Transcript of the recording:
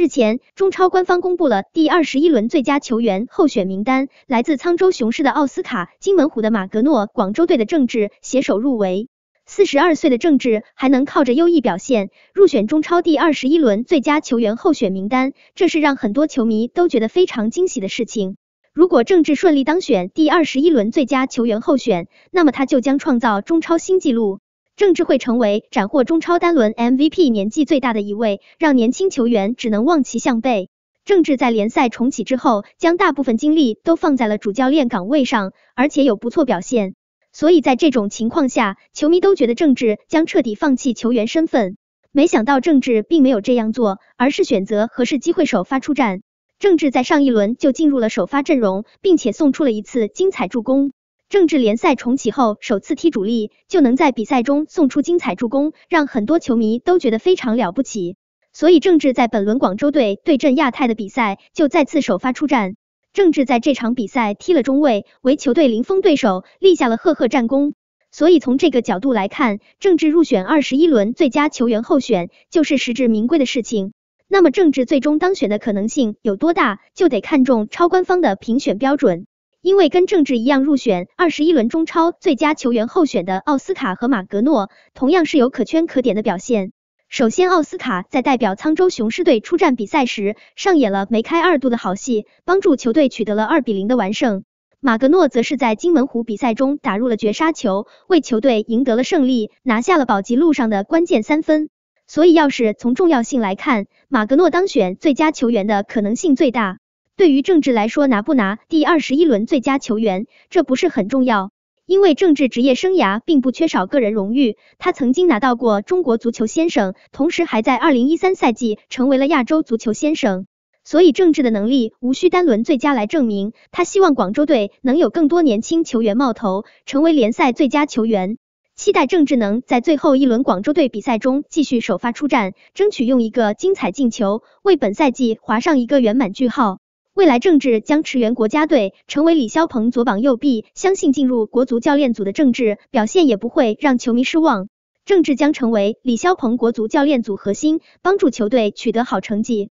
日前，中超官方公布了第二十一轮最佳球员候选名单，来自沧州雄狮的奥斯卡、金门虎的马格诺、广州队的郑智携手入围。四十二岁的郑智还能靠着优异表现入选中超第二十一轮最佳球员候选名单，这是让很多球迷都觉得非常惊喜的事情。如果郑智顺利当选第二十一轮最佳球员候选，那么他就将创造中超新纪录。郑智会成为斩获中超单轮 MVP 年纪最大的一位，让年轻球员只能望其项背。郑智在联赛重启之后，将大部分精力都放在了主教练岗位上，而且有不错表现，所以在这种情况下，球迷都觉得郑智将彻底放弃球员身份。没想到郑智并没有这样做，而是选择合适机会首发出战。郑智在上一轮就进入了首发阵容，并且送出了一次精彩助攻。政治联赛重启后首次踢主力，就能在比赛中送出精彩助攻，让很多球迷都觉得非常了不起。所以，郑智在本轮广州队对阵亚泰的比赛就再次首发出战。郑智在这场比赛踢了中卫，为球队零封对手立下了赫赫战功。所以，从这个角度来看，政治入选二十一轮最佳球员候选就是实至名归的事情。那么，郑智最终当选的可能性有多大，就得看中超官方的评选标准。因为跟郑智一样入选二十一轮中超最佳球员候选的奥斯卡和马格诺，同样是有可圈可点的表现。首先，奥斯卡在代表沧州雄狮队出战比赛时，上演了梅开二度的好戏，帮助球队取得了二比零的完胜。马格诺则是在金门湖比赛中打入了绝杀球，为球队赢得了胜利，拿下了保级路上的关键三分。所以，要是从重要性来看，马格诺当选最佳球员的可能性最大。对于郑智来说，拿不拿第二十一轮最佳球员，这不是很重要，因为郑智职业生涯并不缺少个人荣誉，他曾经拿到过中国足球先生，同时还在二零一三赛季成为了亚洲足球先生。所以郑智的能力无需单轮最佳来证明。他希望广州队能有更多年轻球员冒头，成为联赛最佳球员。期待郑智能在最后一轮广州队比赛中继续首发出战，争取用一个精彩进球为本赛季划上一个圆满句号。未来，郑智将驰援国家队，成为李霄鹏左膀右臂。相信进入国足教练组的政治表现也不会让球迷失望。郑智将成为李霄鹏国足教练组核心，帮助球队取得好成绩。